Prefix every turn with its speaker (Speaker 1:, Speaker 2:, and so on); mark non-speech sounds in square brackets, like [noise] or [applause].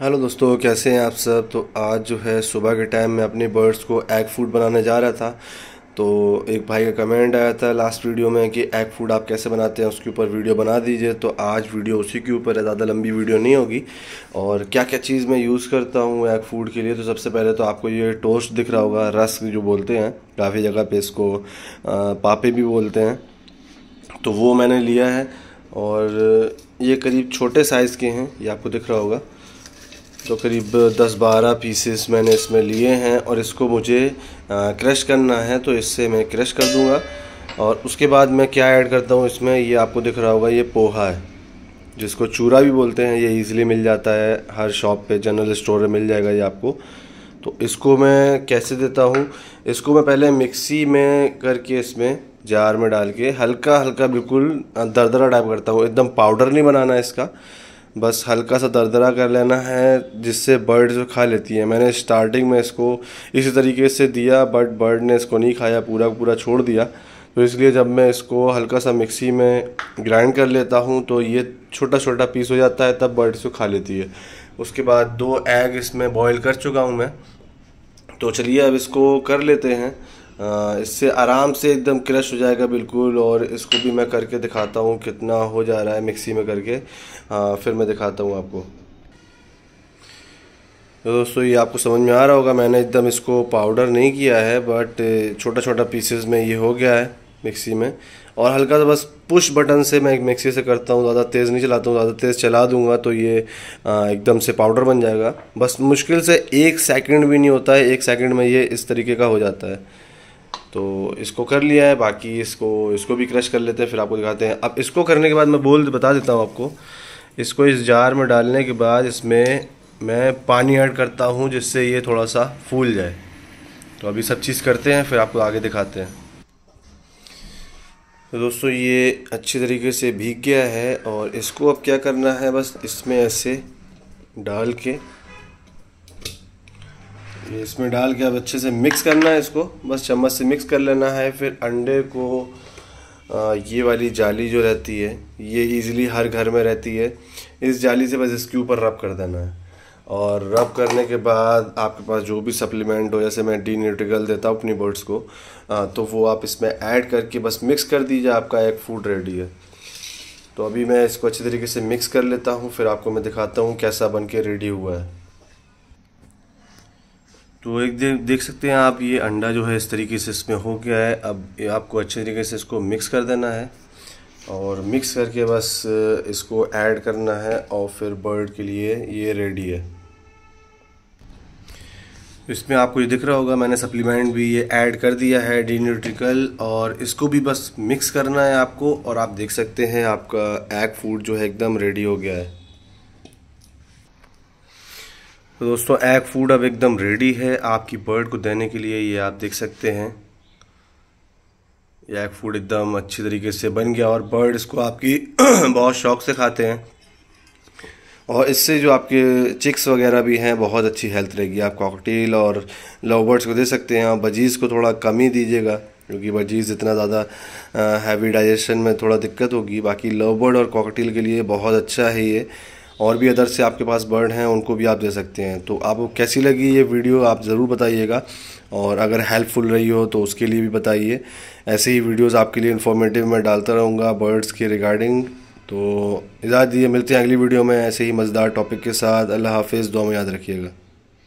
Speaker 1: hello दोस्तों कैसे हैं आप सब तो आज जो है सुबह के टाइम में अपने बर्ड्स को एग फूड बनाने जा रहा था तो एक भाई का कमेंट आया था लास्ट वीडियो में कि एग फूड आप कैसे बनाते हैं उसके ऊपर वीडियो बना दीजिए तो आज वीडियो उसी के ऊपर है ज़्यादा लंबी वीडियो नहीं होगी और क्या क्या चीज़ मैं यूज़ करता हूँ एग फूड के लिए तो सबसे पहले तो आपको ये टोस्ट दिख रहा होगा रस जो बोलते हैं काफ़ी जगह पर इसको पापे भी बोलते हैं तो वो मैंने लिया है और ये करीब छोटे साइज़ के हैं ये आपको दिख रहा होगा तो करीब 10-12 पीसेस मैंने इसमें लिए हैं और इसको मुझे क्रश करना है तो इससे मैं क्रश कर दूंगा और उसके बाद मैं क्या ऐड करता हूँ इसमें ये आपको दिख रहा होगा ये पोहा है जिसको चूरा भी बोलते हैं ये इजीली मिल जाता है हर शॉप पे जनरल स्टोर में मिल जाएगा ये आपको तो इसको मैं कैसे देता हूँ इसको मैं पहले मिक्सी में करके इसमें जार में डाल के हल्का हल्का बिल्कुल दरदरा टाइप करता हूँ एकदम पाउडर नहीं बनाना इसका बस हल्का सा दरदरा कर लेना है जिससे बर्ड जो खा लेती है मैंने स्टार्टिंग में इसको इसी तरीके से दिया बट बर्ड ने इसको नहीं खाया पूरा पूरा छोड़ दिया तो इसलिए जब मैं इसको हल्का सा मिक्सी में ग्राइंड कर लेता हूँ तो ये छोटा छोटा पीस हो जाता है तब बर्ड इसको खा लेती है उसके बाद दो एग इसमें बॉयल कर चुका हूँ मैं तो चलिए अब इसको कर लेते हैं इससे आराम से एकदम क्रश हो जाएगा बिल्कुल और इसको भी मैं करके दिखाता हूँ कितना हो जा रहा है मिक्सी में करके फिर मैं दिखाता हूँ आपको दोस्तों ये आपको समझ में आ रहा होगा मैंने एकदम इसको पाउडर नहीं किया है बट छोटा छोटा पीसेस में ये हो गया है मिक्सी में और हल्का सा बस पुश बटन से मैं मिक्सी से करता हूँ ज़्यादा तेज़ नहीं चलाता हूँ ज़्यादा तेज़ चला दूंगा तो ये एकदम से पाउडर बन जाएगा बस मुश्किल से एक सेकंड भी नहीं होता है एक सेकंड में ये इस तरीके का हो जाता है तो इसको कर लिया है बाकी इसको इसको भी क्रश कर लेते हैं फिर आपको दिखाते हैं अब इसको करने के बाद मैं बोल बता देता हूँ आपको इसको इस जार में डालने के बाद इसमें मैं पानी ऐड करता हूँ जिससे ये थोड़ा सा फूल जाए तो अभी सब चीज़ करते हैं फिर आपको आगे दिखाते हैं तो दोस्तों ये अच्छे तरीके से भीग गया है और इसको अब क्या करना है बस इसमें ऐसे डाल के ये इसमें डाल के अब अच्छे से मिक्स करना है इसको बस चम्मच से मिक्स कर लेना है फिर अंडे को ये वाली जाली जो रहती है ये इजीली हर घर में रहती है इस जाली से बस इसके ऊपर रब कर देना है और रब करने के बाद आपके पास जो भी सप्लीमेंट हो जैसे मैं डी न्यूट्रिकल देता हूँ अपनी बर्ड्स को तो वो आप इसमें ऐड करके बस मिक्स कर दीजिए आपका एक फूड रेडी है तो अभी मैं इसको अच्छी तरीके से मिक्स कर लेता हूँ फिर आपको मैं दिखाता हूँ कैसा बन के रेडी हुआ है तो एक दे, देख सकते हैं आप ये अंडा जो है इस तरीके से इसमें हो गया है अब आपको अच्छे तरीके से इसको मिक्स कर देना है और मिक्स करके बस इसको ऐड करना है और फिर बर्ड के लिए ये रेडी है इसमें आपको ये दिख रहा होगा मैंने सप्लीमेंट भी ये ऐड कर दिया है डी न्यूट्रिकल और इसको भी बस मिक्स करना है आपको और आप देख सकते हैं आपका एग फूड जो है एकदम रेडी हो गया है तो दोस्तों एग फूड अब एकदम रेडी है आपकी बर्ड को देने के लिए ये आप देख सकते हैं ये एग फूड एकदम अच्छी तरीके से बन गया और बर्ड इसको आपकी [clears throat] बहुत शौक से खाते हैं और इससे जो आपके चिक्स वगैरह भी हैं बहुत अच्छी हेल्थ रहेगी आप कॉकटेल और लवबर्ड्स को दे सकते हैं आप बजीज़ को थोड़ा कम ही दीजिएगा क्योंकि बजीज़ इतना ज़्यादा हैवी डाइजेशन में थोड़ा दिक्कत होगी बाकी लवबर्ड और कॉकटेल के लिए बहुत अच्छा है ये और भी अदर से आपके पास बर्ड हैं उनको भी आप दे सकते हैं तो आपको कैसी लगी ये वीडियो आप ज़रूर बताइएगा और अगर हेल्पफुल रही हो तो उसके लिए भी बताइए ऐसे ही वीडियोस आपके लिए इन्फॉर्मेटिव मैं डालता रहूँगा बर्ड्स के रिगार्डिंग तो इजाज़ दिए मिलते हैं अगली वीडियो में ऐसे ही मज़ेदार टॉपिक के साथ अल्लाह हाफिज़ दो में याद रखिएगा